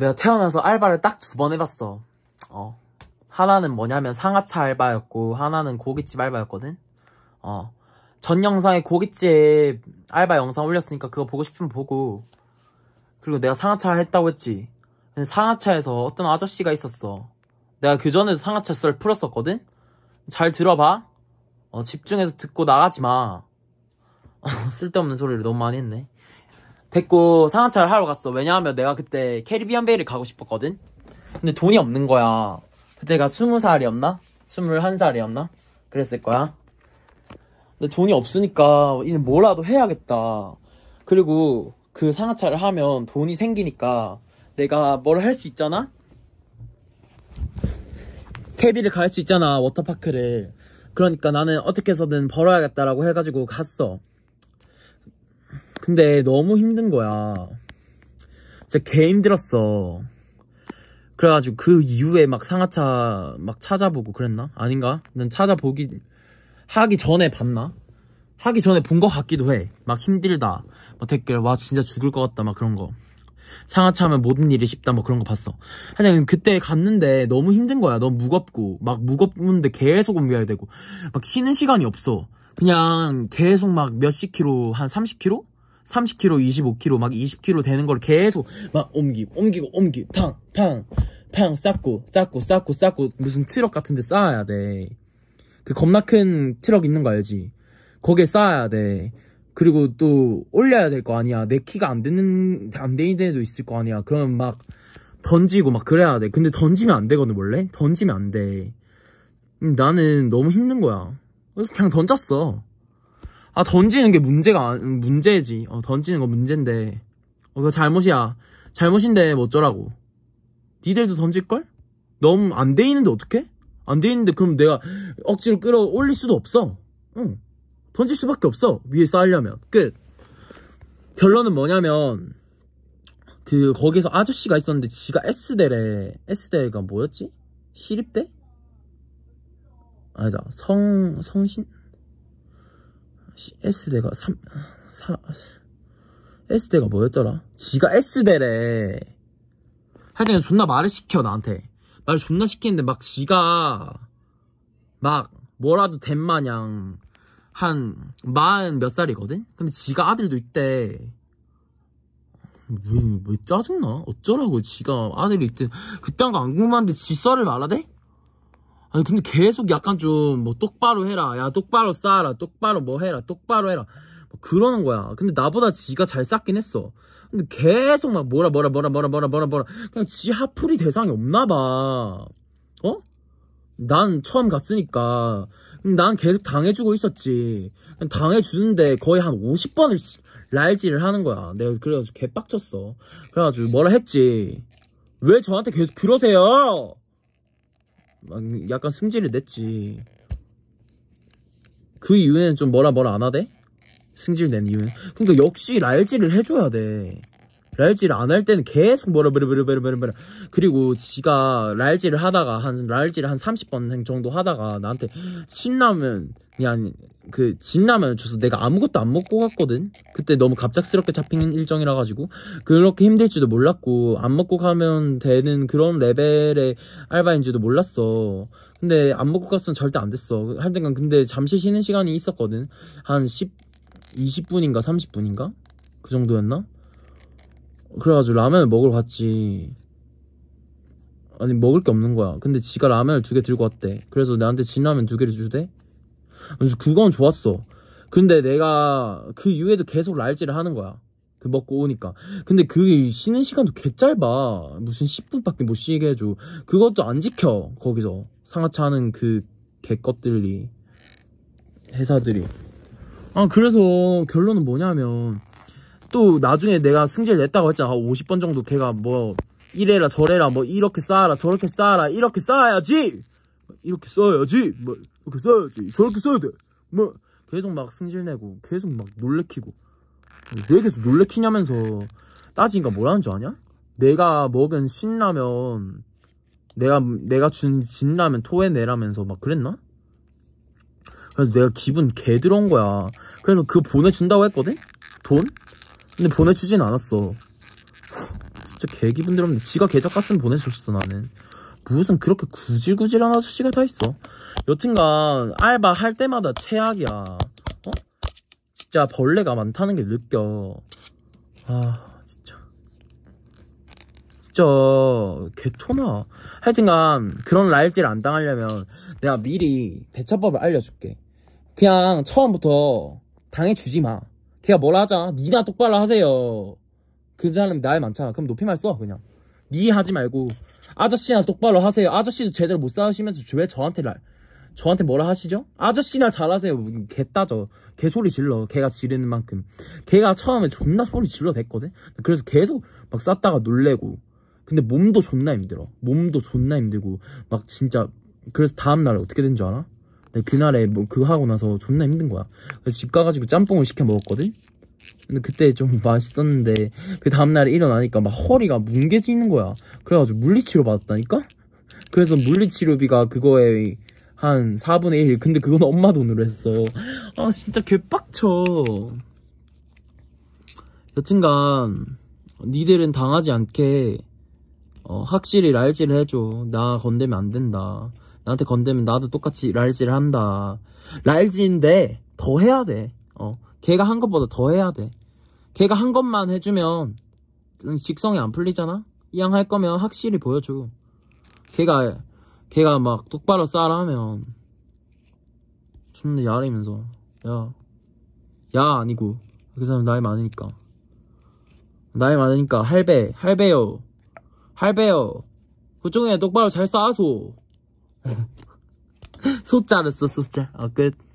내가 태어나서 알바를 딱 두 번 해봤어. 어. 하나는 뭐냐면 상하차 알바였고 하나는 고깃집 알바였거든. 어. 전 영상에 고깃집 알바 영상 올렸으니까 그거 보고 싶으면 보고. 그리고 내가 상하차 했다고 했지. 상하차에서 어떤 아저씨가 있었어. 내가 그전에도 상하차 썰 풀었었거든? 잘 들어봐. 어, 집중해서 듣고 나가지 마. 쓸데없는 소리를 너무 많이 했네. 됐고 상하차를 하러 갔어 왜냐하면 내가 그때 캐리비안 베이를 가고 싶었거든 근데 돈이 없는 거야 그때가 2 0 살이었나 2 1 살이었나 그랬을 거야 근데 돈이 없으니까 이제 뭐라도 해야겠다 그리고 그 상하차를 하면 돈이 생기니까 내가 뭘 할 수 있잖아 캐비를 갈 수 있잖아 워터파크를 그러니까 나는 어떻게 해서든 벌어야겠다라고 해가지고 갔어 근데 너무 힘든 거야. 진짜 개 힘들었어. 그래가지고 그 이후에 막 상하차 막 찾아보고 그랬나? 아닌가? 난 찾아보기 하기 전에 봤나? 하기 전에 본 거 같기도 해. 막 힘들다. 막 댓글 와 진짜 죽을 것 같다 막 그런 거. 상하차 하면 모든 일이 쉽다 뭐 그런 거 봤어. 하여튼 그때 갔는데 너무 힘든 거야. 너무 무겁고 막 무겁는데 계속 옮겨야 되고 막 쉬는 시간이 없어. 그냥 계속 막 몇십 킬로 한 30킬로 30kg, 25kg, 막 20kg 되는 걸 계속 막 옮기고 옮기고 옮기고 팡, 팡, 팡 쌓고 쌓고 쌓고 쌓고 무슨 트럭 같은 데 쌓아야 돼. 그 겁나 큰 트럭 있는 거 알지? 거기에 쌓아야 돼. 그리고 또 올려야 될 거 아니야. 내 키가 안 되는 안 되는 데도 있을 거 아니야. 그러면 막 던지고 막 그래야 돼. 근데 던지면 안 되거든 원래. 던지면 안 돼. 음, 나는 너무 힘든 거야. 그래서 그냥 던졌어. 아 던지는 게 문제가 문제지 어, 던지는 거 문제인데 어, 그 잘못이야 잘못인데 뭐 어쩌라고 니들도 던질걸? 너무 안 돼 있는데 어떡해? 안 돼 있는데 그럼 내가 억지로 끌어올릴 수도 없어 응 던질 수밖에 없어 위에 쌓으려면 끝 결론은 뭐냐면 그 거기서 아저씨가 있었는데 지가 S대래 S대가 뭐였지? 시립대? 아니다 성... 성신? S대가 3, 4, S대가 뭐였더라? 지가 S대래. 하여튼 존나 말을 시켜, 나한테. 말 존나 시키는데 막 지가 막 뭐라도 된 마냥 한 마흔 몇 살이거든? 근데 지가 아들도 있대. 왜, 왜 짜증나? 어쩌라고 지가 아들이 있대. 그딴 거 안 궁금한데 지 썰을 말아대? 아니 근데 계속 약간 좀 뭐 똑바로 해라 야 똑바로 쌓아라 똑바로 뭐 해라 똑바로 해라 뭐 그러는 거야 근데 나보다 지가 잘 쌓긴 했어 근데 계속 막 뭐라 뭐라 뭐라 뭐라 뭐라 뭐라 뭐라 그냥 지 하풀이 대상이 없나 봐 어? 난 처음 갔으니까 난 계속 당해주고 있었지 당해주는데 거의 한 50번을 랄지를 하는 거야 내가 그래가지고 개빡쳤어 그래가지고 뭐라 했지 왜 저한테 계속 그러세요 약간 승질을 냈지 그 이후에는 좀 뭐라 뭐라 안 하대? 승질 낸 이유는 그러니까 역시 랄지를 해줘야 돼 랄지를안할 때는 계속 뭐라 뭐라 뭐라 뭐라 뭐라 그리고 지가 라일지를 하다가 한 라일지를 한 30번 정도 하다가 나한테 신라면 그냥 그 진라면 줘서 내가 아무것도 안 먹고 갔거든 그때 너무 갑작스럽게 잡힌 일정이라 가지고 그렇게 힘들지도 몰랐고 안 먹고 가면 되는 그런 레벨의 알바인지도 몰랐어 근데 안 먹고 갔으면 절대 안 됐어 하여튼간 근데 잠시 쉬는 시간이 있었거든 한 10, 20분인가 30분인가 그 정도였나? 그래가지고 라면을 먹으러 갔지 아니 먹을 게 없는 거야 근데 지가 라면을 두 개 들고 왔대 그래서 나한테 진라면 두 개를 주대 그래서 그건 좋았어 근데 내가 그 이후에도 계속 랄지를 하는 거야 그 먹고 오니까 근데 그 쉬는 시간도 개 짧아 무슨 10분밖에 못 쉬게 해줘 그것도 안 지켜 거기서 상하차 하는 그 개것들이 회사들이 아 그래서 결론은 뭐냐면 또 나중에 내가 승질 냈다고 했잖아 50번 아, 정도 걔가 뭐 이래라 저래라 뭐 이렇게 쌓아라 저렇게 쌓아라 이렇게 쌓아야지 이렇게 쌓아야지뭐 이렇게 쌓아야지 저렇게 쌓아야 돼 뭐 계속 막 승질내고 계속 막 놀래키고 왜 계속 놀래키냐면서 따지니까 뭐라는 줄 아냐? 내가 먹은 신라면 내가 내가 준 진라면 토해내라면서 막 그랬나? 그래서 내가 기분 개 들어온 거야 그래서 그 보내준다고 했거든? 돈? 근데 보내주진 않았어 진짜 개기분 들었는데 지가 계좌가스는 보내줬어 나는 무슨 그렇게 구질구질한 아저씨가 다 있어 여튼간 알바 할 때마다 최악이야 어? 진짜 벌레가 많다는 게 느껴 아 진짜 진짜 개토나 하여튼간 그런 라일질 안 당하려면 내가 미리 대처법을 알려줄게 그냥 처음부터 당해주지 마 걔가 뭘 하자 니나 똑바로 하세요 그 사람이 나이 많잖아 그럼 높이말써 그냥 니 하지 말고 아저씨나 똑바로 하세요 아저씨도 제대로 못 싸우시면서 왜 저한테 날 저한테 뭐라 하시죠? 아저씨나 잘하세요 개 따져 개 소리 질러 개가 지르는 만큼 개가 처음에 존나 소리 질러 댔거든 그래서 계속 막 쌌다가 놀래고 근데 몸도 존나 힘들어 몸도 존나 힘들고 막 진짜 그래서 다음날 어떻게 된 줄 알아? 근데 그날에 뭐그 하고 나서 존나 힘든 거야 그래서 집 가가지고 짬뽕을 시켜 먹었거든 근데 그때 좀 맛있었는데 그 다음날에 일어나니까 막 허리가 뭉개지는 거야 그래가지고 물리치료 받았다니까? 그래서 물리치료비가 그거에 한 4분의 1 근데 그건 엄마 돈으로 했어 아 진짜 개빡쳐 여튼간 니들은 당하지 않게 어, 확실히 랄지를 해줘 나 건들면 안 된다 나한테 건대면 나도 똑같이 랄지를 한다. 랄지인데 더 해야 돼. 어, 걔가 한 것보다 더 해야 돼. 걔가 한 것만 해주면 음, 직성이 안 풀리잖아. 이왕 할 거면 확실히 보여줘. 걔가 걔가 막 똑바로 싸라 하면 존나 야리면서 야, 야 아니고 그 사람 나이 많으니까 나이 많으니까 할배 할배요 할배요 그쪽에 똑바로 잘 싸서 소자를 써, 소자. 어, 끝.